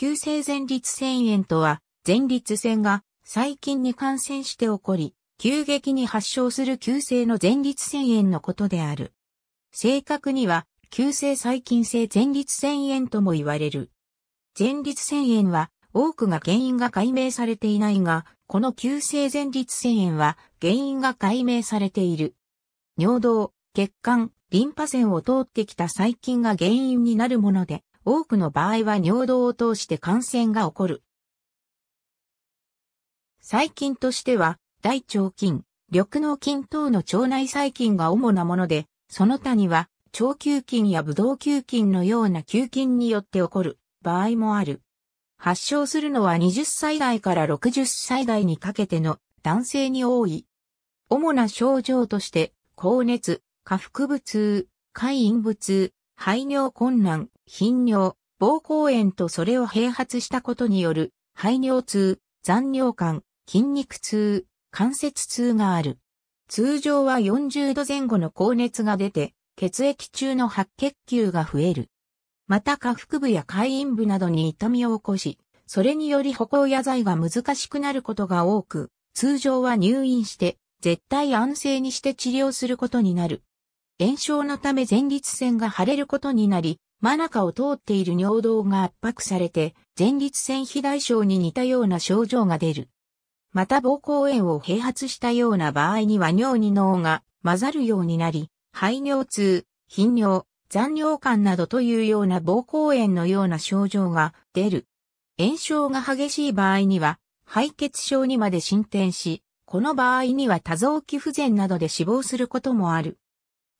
急性前立腺炎とは、前立腺が細菌に感染して起こり、急激に発症する急性の前立腺炎のことである。正確には、急性細菌性前立腺炎とも言われる。前立腺炎は、多くが原因が解明されていないが、この急性前立腺炎は原因が解明されている。尿道、血管、リンパ腺を通ってきた細菌が原因になるもので、多くの場合は尿道を通して感染が起こる。細菌としては、大腸菌、緑脳菌等の腸内細菌が主なもので、その他には、腸球菌やブドウ球菌のような球菌によって起こる場合もある。発症するのは20歳代から60歳代にかけての男性に多い。主な症状として、高熱、下腹部痛、下陰部痛、排尿困難、頻尿、膀胱炎とそれを併発したことによる排尿痛、残尿感、筋肉痛、関節痛がある。通常は40度前後の高熱が出て、血液中の白血球が増える。また下腹部や会陰部などに痛みを起こし、それにより歩行や剤が難しくなることが多く、通常は入院して、絶対安静にして治療することになる。炎症のため前立腺が腫れることになり、真中を通っている尿道が圧迫されて、前立腺肥大症に似たような症状が出る。また膀胱炎を併発したような場合には尿に脳が混ざるようになり、排尿痛、頻尿、残尿感などというような膀胱炎のような症状が出る。炎症が激しい場合には、敗血症にまで進展し、この場合には多臓器不全などで死亡することもある。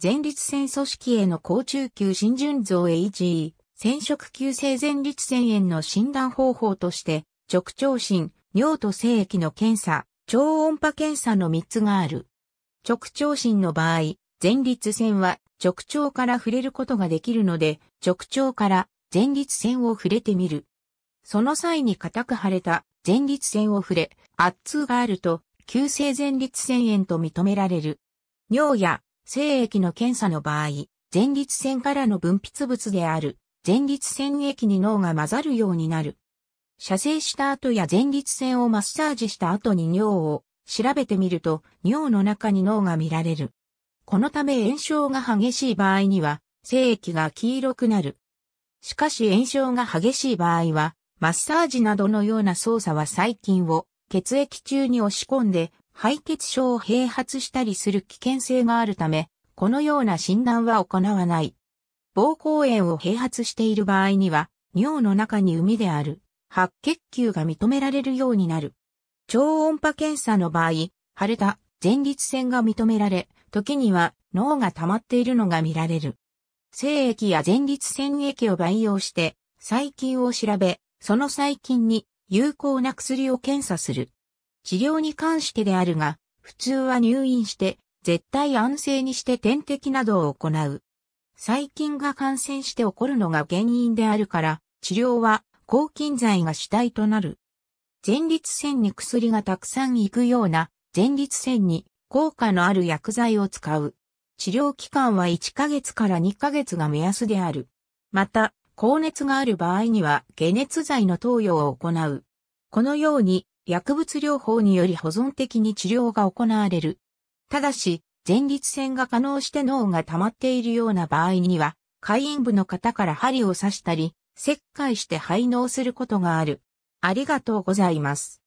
前立腺組織への高中級浸潤像 AG、染色急性前立腺炎の診断方法として、直腸診、尿と精液の検査、超音波検査の3つがある。直腸診の場合、前立腺は直腸から触れることができるので、直腸から前立腺を触れてみる。その際に固く腫れた前立腺を触れ、圧痛があると、急性前立腺炎と認められる。尿や精液の検査の場合、前立腺からの分泌物である前立腺液に脳が混ざるようになる。射精した後や前立腺をマッサージした後に尿を調べてみると尿の中に脳が見られる。このため炎症が激しい場合には精液が黄色くなる。しかし炎症が激しい場合はマッサージなどのような操作は細菌を血液中に押し込んで敗血症を併発したりする危険性があるため、このような診断は行わない。膀胱炎を併発している場合には、尿の中に海である白血球が認められるようになる。超音波検査の場合、腫れた前立腺が認められ、時には脳が溜まっているのが見られる。精液や前立腺液を培養して、細菌を調べ、その細菌に有効な薬を検査する。治療に関してであるが、普通は入院して、絶対安静にして点滴などを行う。細菌が感染して起こるのが原因であるから、治療は抗菌剤が主体となる。前立腺に薬がたくさん行くような前立腺に効果のある薬剤を使う。治療期間は1ヶ月から2ヶ月が目安である。また、高熱がある場合には解熱剤の投与を行う。このように薬物療法により保存的に治療が行われる。ただし、前立腺が可能して脳が溜まっているような場合には、会員部の方から針を刺したり、切開して排納することがある。ありがとうございます。